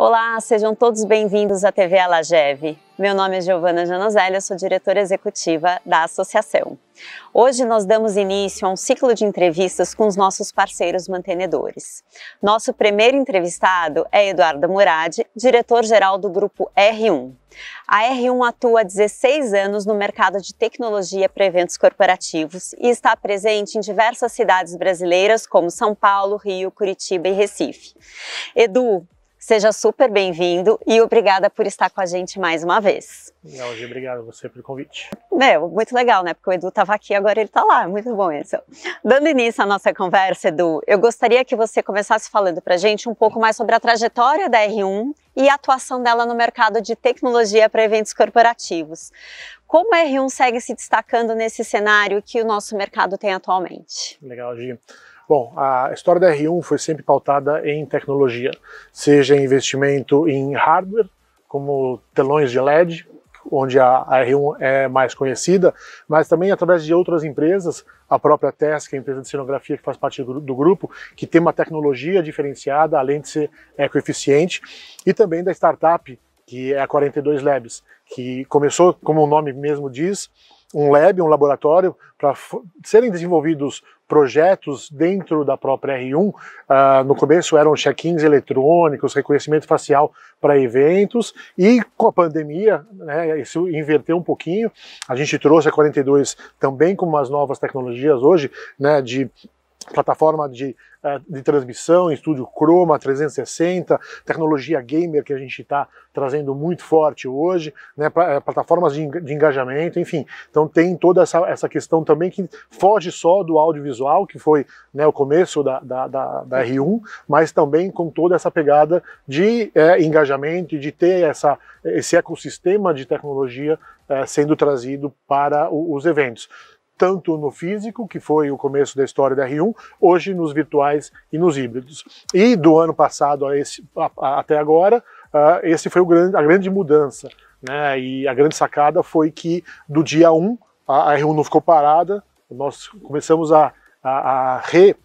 Olá, sejam todos bem-vindos à TV Alageve. Meu nome é Giovana Janoselli, eu sou diretora executiva da associação. Hoje nós damos início a um ciclo de entrevistas com os nossos parceiros mantenedores. Nosso primeiro entrevistado é Eduardo Murad, diretor-geral do grupo R1. A R1 atua há 16 anos no mercado de tecnologia para eventos corporativos e está presente em diversas cidades brasileiras como São Paulo, Rio, Curitiba e Recife. Edu, Seja super bem-vindo e obrigada por estar com a gente mais uma vez. Legal, Gi, obrigado a você pelo convite. Meu, muito legal, né? Porque o Edu estava aqui, agora ele está lá. Muito bom isso. Dando início à nossa conversa, Edu, eu gostaria que você começasse falando para a gente um pouco mais sobre a trajetória da R1 e a atuação dela no mercado de tecnologia para eventos corporativos. Como a R1 segue se destacando nesse cenário que o nosso mercado tem atualmente? Legal, Gi. Bom, a história da R1 foi sempre pautada em tecnologia, seja em investimento em hardware, como telões de LED, onde a, R1 é mais conhecida, mas também através de outras empresas, a própria TES, que é a empresa de cenografia que faz parte do grupo, que tem uma tecnologia diferenciada, além de ser ecoeficiente, e também da startup, que é a 42 Labs, que começou, como o nome mesmo diz, um lab, um laboratório, para serem desenvolvidos projetos dentro da própria R1. Uh, ah, no começo eram check-ins eletrônicos, reconhecimento facial para eventos, e com a pandemia, né, isso inverteu um pouquinho. A gente trouxe a 42 também com umas novas tecnologias hoje, né, de plataforma de, eh, de transmissão, estúdio Chroma 360, tecnologia gamer que a gente está trazendo muito forte hoje, né, eh, plataformas de, engajamento, enfim. Então tem toda essa, essa questão também que foge só do audiovisual, que foi né, o começo da, da, da, da R1, mas também com toda essa pegada de é, engajamento e de ter essa, esse ecossistema de tecnologia é, sendo trazido para o, os eventos tanto no físico, que foi o começo da história da R1, hoje nos virtuais e nos híbridos. E do ano passado a esse, a, a, até agora, uh, esse foi grande, a grande mudança. Né? E a grande sacada foi que do dia 1 a, a R1 não ficou parada, nós começamos a, a, a re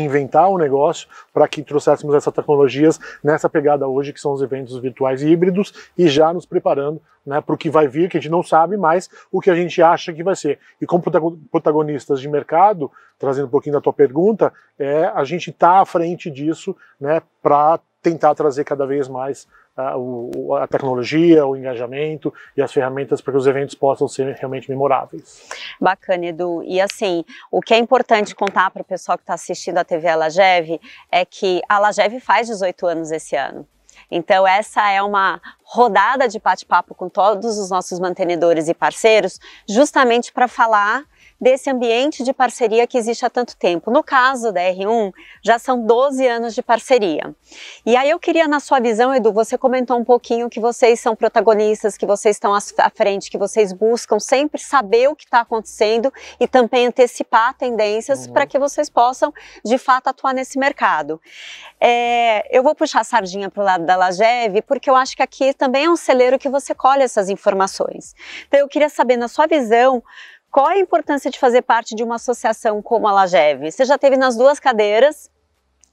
inventar um negócio para que trouxéssemos essas tecnologias nessa pegada hoje, que são os eventos virtuais e híbridos, e já nos preparando né, para o que vai vir, que a gente não sabe mais o que a gente acha que vai ser. E como protagonistas de mercado, trazendo um pouquinho da tua pergunta, é, a gente está à frente disso né, para tentar trazer cada vez mais ah, a, tecnologia, o engajamento e as ferramentas para que os eventos possam ser realmente memoráveis. Bacana, Edu. E assim, o que é importante contar para o pessoal que está assistindo a TV Alageve é que a Alageve faz 18 anos esse ano. Então, essa é uma rodada de bate-papo com todos os nossos mantenedores e parceiros, justamente para falar desse ambiente de parceria que existe há tanto tempo. No caso da R1, já são 12 anos de parceria. E aí eu queria, na sua visão, Edu, você comentou um pouquinho que vocês são protagonistas, que vocês estão à frente, que vocês buscam sempre saber o que está acontecendo e também antecipar tendências uhum. para que vocês possam, de fato, atuar nesse mercado. É, eu vou puxar a sardinha para o lado da Lageve, porque eu acho que aqui também é um celeiro que você colhe essas informações. Então eu queria saber, na sua visão, qual a importância de fazer parte de uma associação como a Lajeve? Você já teve nas duas cadeiras,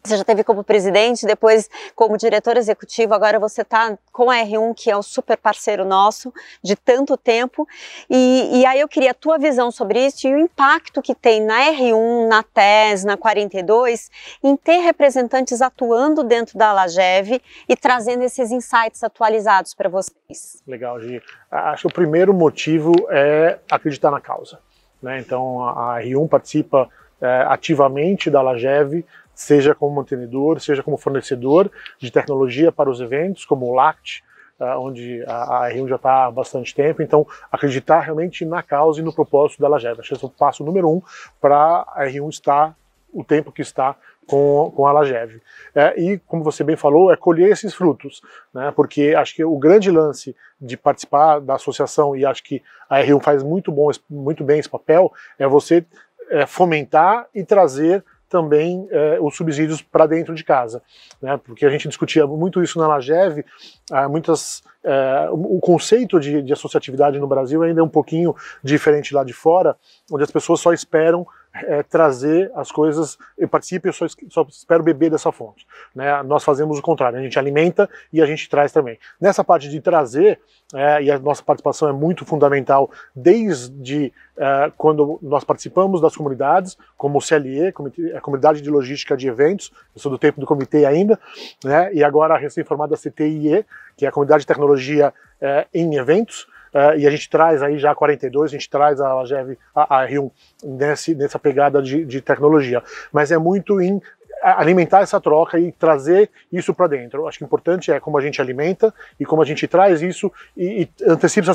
você já teve como presidente, depois como diretor executivo, agora você está com a R1, que é o super parceiro nosso de tanto tempo. E, e, aí eu queria a tua visão sobre isso e o impacto que tem na R1, na TES, na 42, em ter representantes atuando dentro da Lageve e trazendo esses insights atualizados para vocês. Legal, Gi. Acho que o primeiro motivo é acreditar na causa. Né? Então a R1 participa é, ativamente da Lageve seja como mantenedor, seja como fornecedor de tecnologia para os eventos, como o LACT, ah, onde a R1 já está há bastante tempo. Então, acreditar realmente na causa e no propósito da Lageta. É, acho que esse é o passo número um para a R1 estar o tempo que está com, com a Lajeve. É, e, como você bem falou, é colher esses frutos, né, porque acho que o grande lance de participar da associação, e acho que a R1 faz muito, bom, muito bem esse papel, é você é, fomentar e trazer também eh, os subsídios para dentro de casa, né? porque a gente discutia muito isso na Lajeve, ah, muitas, eh, o conceito de, de associatividade no Brasil ainda é um pouquinho diferente lá de fora, onde as pessoas só esperam é, trazer as coisas. Eu participo, eu só, só espero beber dessa fonte. Né? Nós fazemos o contrário, a gente alimenta e a gente traz também. Nessa parte de trazer, é, e a nossa participação é muito fundamental desde é, quando nós participamos das comunidades, como o CLE, a Comunidade de Logística de Eventos, eu sou do tempo do comitê ainda, né? e agora a recém-formada CTIE, que é a Comunidade de Tecnologia é, em Eventos, é, e a gente traz aí já a 42, a gente traz a Lagev, a, a R1 nesse, nessa pegada de, de tecnologia. Mas é muito em alimentar essa troca e trazer isso para dentro. Acho que o importante é como a gente alimenta e como a gente traz isso e, e antecipa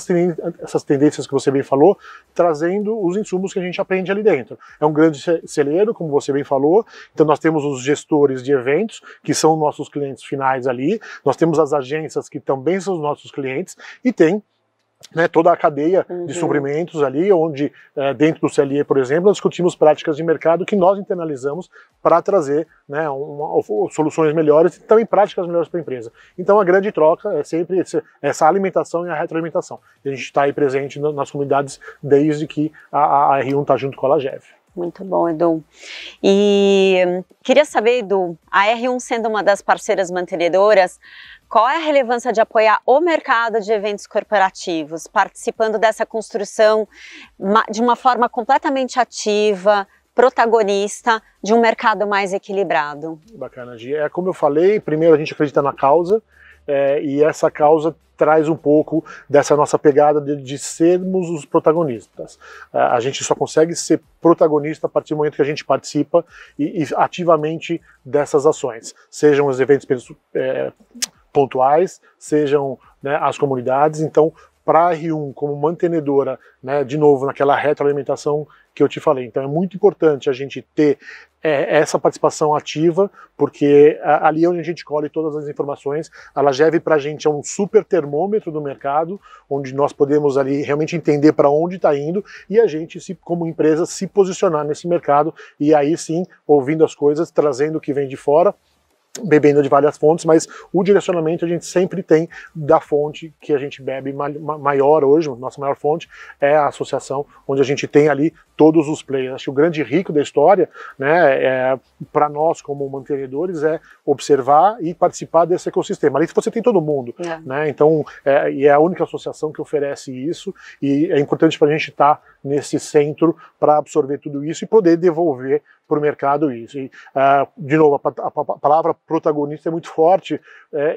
essas tendências que você bem falou, trazendo os insumos que a gente aprende ali dentro. É um grande celeiro, como você bem falou, então nós temos os gestores de eventos, que são nossos clientes finais ali, nós temos as agências que também são os nossos clientes, e tem né, toda a cadeia uhum. de suprimentos ali, onde eh, dentro do CLE, por exemplo, nós discutimos práticas de mercado que nós internalizamos para trazer né, uma, soluções melhores e também práticas melhores para a empresa. Então a grande troca é sempre esse, essa alimentação e a retroalimentação. a gente está aí presente nas comunidades desde que a, a R1 está junto com a Lagev. Muito bom, Edu. E hum, queria saber, Edu, a R1 sendo uma das parceiras mantenedoras, qual é a relevância de apoiar o mercado de eventos corporativos, participando dessa construção de uma forma completamente ativa, protagonista de um mercado mais equilibrado? Bacana, Gi. É como eu falei, primeiro a gente acredita na causa, é, e essa causa traz um pouco dessa nossa pegada de, de sermos os protagonistas. É, a gente só consegue ser protagonista a partir do momento que a gente participa e, e ativamente dessas ações, sejam os eventos é, pontuais, sejam né, as comunidades. Então, para a R1 como mantenedora, né, de novo, naquela retroalimentação que eu te falei. Então é muito importante a gente ter é, essa participação ativa, porque a, ali é onde a gente colhe todas as informações. A Lageve para a gente é um super termômetro do mercado, onde nós podemos ali realmente entender para onde está indo e a gente, se, como empresa, se posicionar nesse mercado e aí sim, ouvindo as coisas, trazendo o que vem de fora bebendo de várias fontes, mas o direcionamento a gente sempre tem da fonte que a gente bebe maior hoje, nossa maior fonte é a associação, onde a gente tem ali todos os players. Acho que o grande rico da história, né, é, para nós como mantenedores, é observar e participar desse ecossistema. Ali você tem todo mundo, é. né, então, é, e é a única associação que oferece isso, e é importante para a gente estar tá nesse centro para absorver tudo isso e poder devolver para o mercado isso. E, uh, de novo, a, a, a, palavra protagonista é muito forte uh,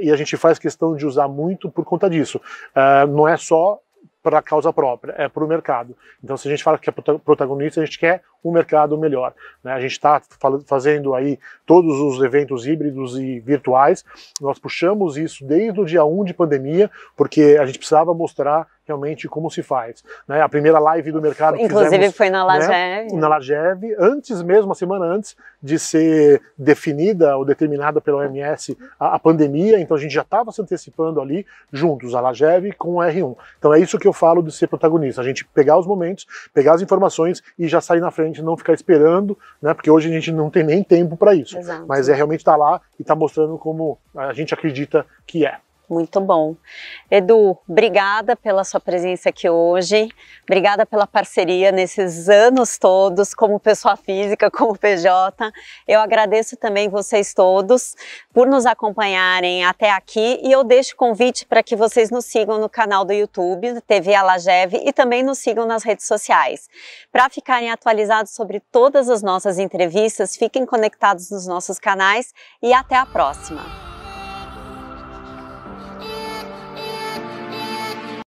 e a gente faz questão de usar muito por conta disso. Uh, não é só para a causa própria, é para o mercado. Então, se a gente fala que é protagonista, a gente quer um mercado melhor. Né? A gente está fazendo aí todos os eventos híbridos e virtuais, nós puxamos isso desde o dia 1 de pandemia, porque a gente precisava mostrar realmente como se faz. Né? A primeira live do mercado Inclusive fizemos, foi na Lageve. Né? Na Lageve, antes mesmo, uma semana antes de ser definida ou determinada pela OMS a, a pandemia, então a gente já estava se antecipando ali juntos, a Lageve com o R1. Então é isso que eu falo de ser protagonista, a gente pegar os momentos, pegar as informações e já sair na frente gente não ficar esperando, né? Porque hoje a gente não tem nem tempo para isso. Exato. Mas é realmente estar tá lá e estar tá mostrando como a gente acredita que é. Muito bom. Edu, obrigada pela sua presença aqui hoje, obrigada pela parceria nesses anos todos, como pessoa física, como PJ. Eu agradeço também vocês todos por nos acompanharem até aqui e eu deixo o convite para que vocês nos sigam no canal do YouTube, TV Alageve, e também nos sigam nas redes sociais. Para ficarem atualizados sobre todas as nossas entrevistas, fiquem conectados nos nossos canais e até a próxima.